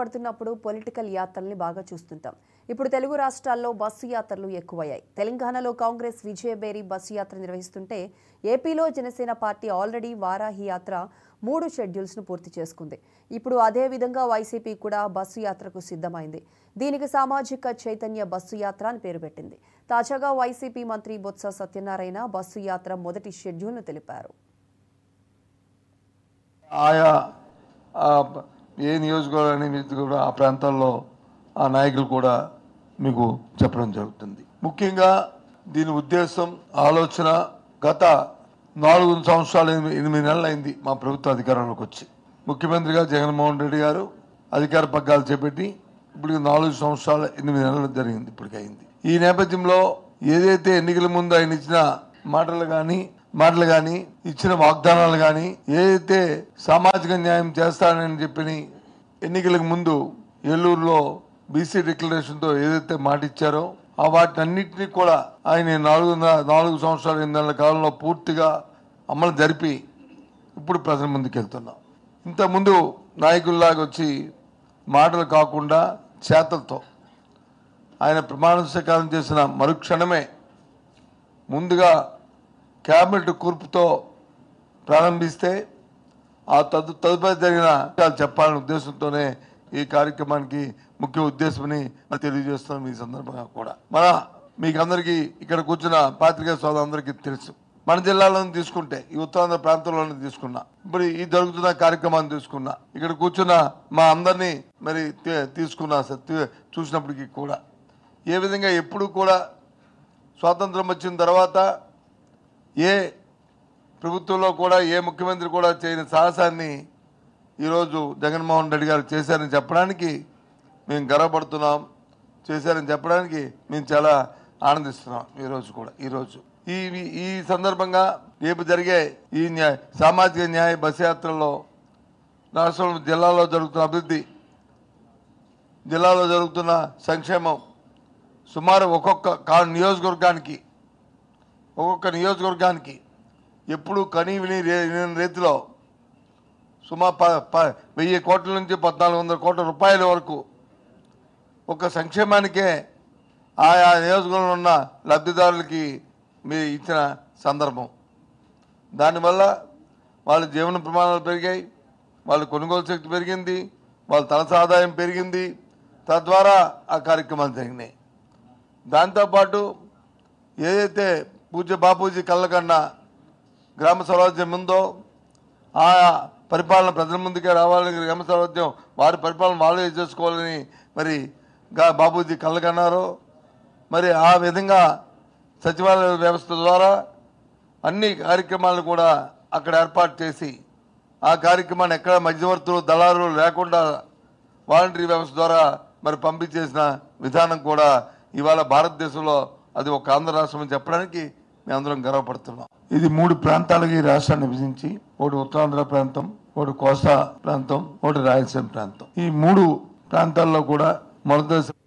పడుతున్నప్పుడు పొలిటికల్ యాత్రల్ని బాగా చూస్తుంటాం ఇప్పుడు తెలుగు రాష్ట్రాల్లో బస్సు యాత్రలు ఎక్కువయ్యాయి తెలంగాణలో కాంగ్రెస్ విజయబేరి బస్సు యాత్ర నిర్వహిస్తుంటే ఏపీలో జనసేన పార్టీ ఆల్రెడీ వారాహి యాత్ర మూడు షెడ్యూల్స్ను పూర్తి చేసుకుంది ఇప్పుడు అదే విధంగా వైసీపీ కూడా బస్సు యాత్రకు సిద్ధమైంది దీనికి సామాజిక చైతన్య బస్సు యాత్ర అని పేరు పెట్టింది తాజాగా వైసీపీ మంత్రి బొత్స సత్యనారాయణ బస్సు యాత్ర మొదటి షెడ్యూల్ను తెలిపారు ఏ నియోజకవర్గాన్ని కూడా ఆ ప్రాంతాల్లో ఆ నాయకులు కూడా మీకు చెప్పడం జరుగుతుంది ముఖ్యంగా దీని ఉద్దేశం ఆలోచన గత నాలుగు సంవత్సరాలు ఎనిమిది నెలలు అయింది మా ప్రభుత్వ అధికారంలోకి వచ్చి ముఖ్యమంత్రిగా జగన్మోహన్ రెడ్డి గారు అధికార పగ్గాలు చేపట్టి ఇప్పుడు నాలుగు సంవత్సరాలు ఎనిమిది నెలలు జరిగింది ఇప్పటికైంది ఈ నేపథ్యంలో ఏదైతే ఎన్నికల ముందు ఆయన ఇచ్చిన మాటలు కానీ మాటలు కానీ ఇచ్చిన వాగ్దానాలు కానీ ఏదైతే సామాజిక న్యాయం చేస్తానని చెప్పి ఎన్నికలకు ముందు ఏలూరులో బీసీ డిక్లరేషన్తో ఏదైతే మాట ఇచ్చారో ఆ వాటన్నింటినీ కూడా ఆయన నాలుగు నాలుగు సంవత్సరాల ఎనిమిది నెలల కాలంలో పూర్తిగా అమలు జరిపి ఇప్పుడు ప్రజల ముందుకు వెళ్తున్నాం ఇంతకుముందు నాయకుల్లాగా వచ్చి మాటలు కాకుండా చేతలతో ఆయన ప్రమాణ స్వీకారం చేసిన మరుక్షణమే ముందుగా క్యాబినెట్ కూర్పుతో ప్రారంభిస్తే ఆ తదు తదుపరి జరిగిన చెప్పాలనే ఉద్దేశంతోనే ఈ కార్యక్రమానికి ముఖ్య ఉద్దేశమని తెలియజేస్తున్నాం ఈ సందర్భంగా కూడా మన మీకు అందరికీ ఇక్కడ కూర్చున్న పాత్రికా సోదరులందరికీ తెలుసు మన జిల్లాలోనే తీసుకుంటే ఈ ఉత్తరాంధ్ర ప్రాంతంలోనే తీసుకున్నా ఇప్పుడు ఈ జరుగుతున్న కార్యక్రమాన్ని తీసుకున్నా ఇక్కడ కూర్చున్న మా అందరినీ మరి తీసుకున్నా చూసినప్పటికీ కూడా ఏ విధంగా ఎప్పుడు కూడా స్వాతంత్రం వచ్చిన తర్వాత ఏ ప్రభుత్వంలో కూడా ఏ ముఖ్యమంత్రి కూడా చేయని సాహసాన్ని ఈరోజు జగన్మోహన్ రెడ్డి గారు చేశారని చెప్పడానికి మేము గర్వపడుతున్నాం చేశారని చెప్పడానికి మేము చాలా ఆనందిస్తున్నాం ఈరోజు కూడా ఈరోజు ఈ ఈ సందర్భంగా రేపు జరిగే ఈ సామాజిక న్యాయ బస్ యాత్రలో రాష్ట్రంలో జిల్లాలో జరుగుతున్న అభివృద్ధి జిల్లాలో జరుగుతున్న సంక్షేమం సుమారు ఒక్కొక్క నియోజకవర్గానికి ఒక్కొక్క నియోజకవర్గానికి ఎప్పుడు కనీవిని రీతిలో సుమారు ప ప వెయ్యి కోట్ల నుంచి పద్నాలుగు వందల కోట్ల రూపాయల వరకు ఒక సంక్షేమానికే ఆయా నియోజకవర్గంలో ఉన్న లబ్ధిదారులకి మీరు ఇచ్చిన సందర్భం దానివల్ల వాళ్ళ జీవన ప్రమాణాలు పెరిగాయి వాళ్ళ కొనుగోలు శక్తి పెరిగింది వాళ్ళ తలసాదాయం ఆదాయం పెరిగింది తద్వారా ఆ కార్యక్రమాలు జరిగినాయి దాంతోపాటు ఏదైతే పూజ్య బాపూజీ కళ్ళకన్న గ్రామ స్వరాజ్యం ఉందో ఆ పరిపాలన ప్రజల ముందుకే రావాలని గ్రామ స్వరాజ్యం వారి పరిపాలన వాళ్ళే చేసుకోవాలని మరి బాపూజీ కళ్ళకన్నారు మరి ఆ విధంగా సచివాలయ వ్యవస్థ ద్వారా అన్ని కార్యక్రమాలను కూడా అక్కడ ఏర్పాటు చేసి ఆ కార్యక్రమాన్ని ఎక్కడ మధ్యవర్తులు దళారులు లేకుండా వాలంటరీ వ్యవస్థ ద్వారా మరి పంపించేసిన విధానం కూడా ఇవాళ భారతదేశంలో అది ఒక ఆంధ్ర రాష్ట్రం అని చెప్పడానికి మేము అందరం గర్వపడుతున్నాం ఇది మూడు ప్రాంతాలుగా ఈ రాష్ట్రాన్ని విభజించి ఒకటి ఉత్తరాంధ్ర ప్రాంతం ఒకటి కోస్తా ప్రాంతం ఒకటి రాయలసీమ ప్రాంతం ఈ మూడు ప్రాంతాల్లో కూడా మొదటి